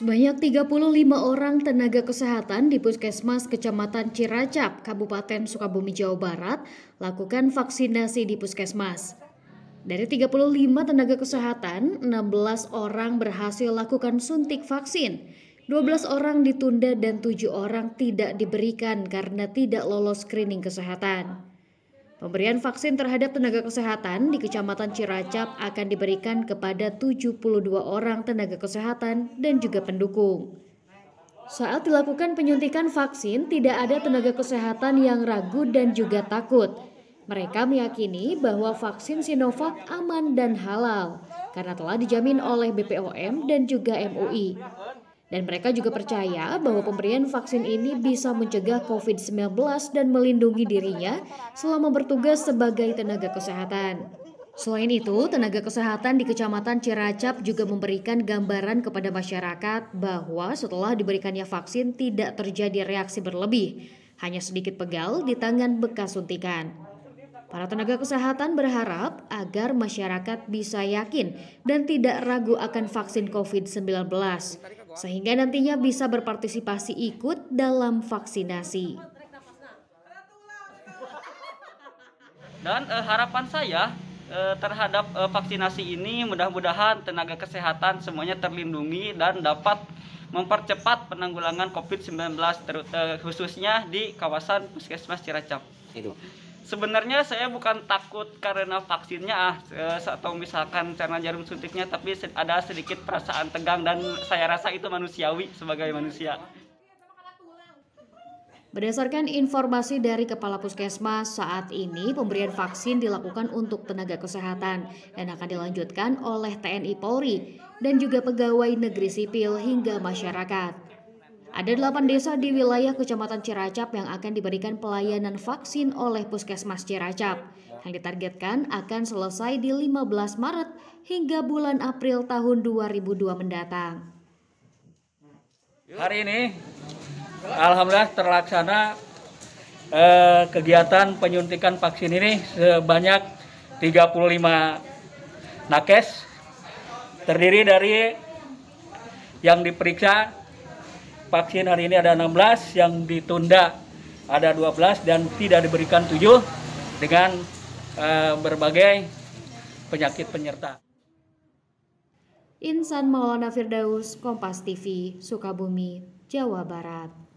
Sebanyak 35 orang tenaga kesehatan di Puskesmas Kecamatan Ciracap, Kabupaten Sukabumi, Jawa Barat, lakukan vaksinasi di Puskesmas. Dari 35 tenaga kesehatan, 16 orang berhasil lakukan suntik vaksin. 12 orang ditunda dan 7 orang tidak diberikan karena tidak lolos screening kesehatan. Pemberian vaksin terhadap tenaga kesehatan di Kecamatan Ciracap akan diberikan kepada 72 orang tenaga kesehatan dan juga pendukung. Saat dilakukan penyuntikan vaksin, tidak ada tenaga kesehatan yang ragu dan juga takut. Mereka meyakini bahwa vaksin Sinovac aman dan halal karena telah dijamin oleh BPOM dan juga MUI. Dan mereka juga percaya bahwa pemberian vaksin ini bisa mencegah COVID-19 dan melindungi dirinya selama bertugas sebagai tenaga kesehatan. Selain itu, tenaga kesehatan di Kecamatan Ciracap juga memberikan gambaran kepada masyarakat bahwa setelah diberikannya vaksin tidak terjadi reaksi berlebih, hanya sedikit pegal di tangan bekas suntikan. Para tenaga kesehatan berharap agar masyarakat bisa yakin dan tidak ragu akan vaksin COVID-19 sehingga nantinya bisa berpartisipasi ikut dalam vaksinasi. Dan eh, harapan saya eh, terhadap eh, vaksinasi ini mudah-mudahan tenaga kesehatan semuanya terlindungi dan dapat mempercepat penanggulangan COVID-19 eh, khususnya di kawasan Puskesmas Ciracap. Itu sebenarnya saya bukan takut karena vaksinnya ah eh, atau misalkan karena jarum suntiknya tapi ada sedikit perasaan tegang dan saya rasa itu manusiawi sebagai manusia. Berdasarkan informasi dari Kepala Puskesmas, saat ini pemberian vaksin dilakukan untuk tenaga kesehatan dan akan dilanjutkan oleh TNI Polri dan juga pegawai negeri sipil hingga masyarakat. Ada delapan desa di wilayah Kecamatan Ciracap yang akan diberikan pelayanan vaksin oleh Puskesmas Ciracap yang ditargetkan akan selesai di 15 Maret hingga bulan April tahun 2002 mendatang. Hari ini alhamdulillah terlaksana eh, kegiatan penyuntikan vaksin ini sebanyak 35 nakes terdiri dari yang diperiksa vaksin hari ini ada 16 yang ditunda ada 12 dan tidak diberikan 7 dengan eh, berbagai penyakit penyerta. Insan Maulana Firdaus, Kompas TV, Sukabumi, Jawa Barat.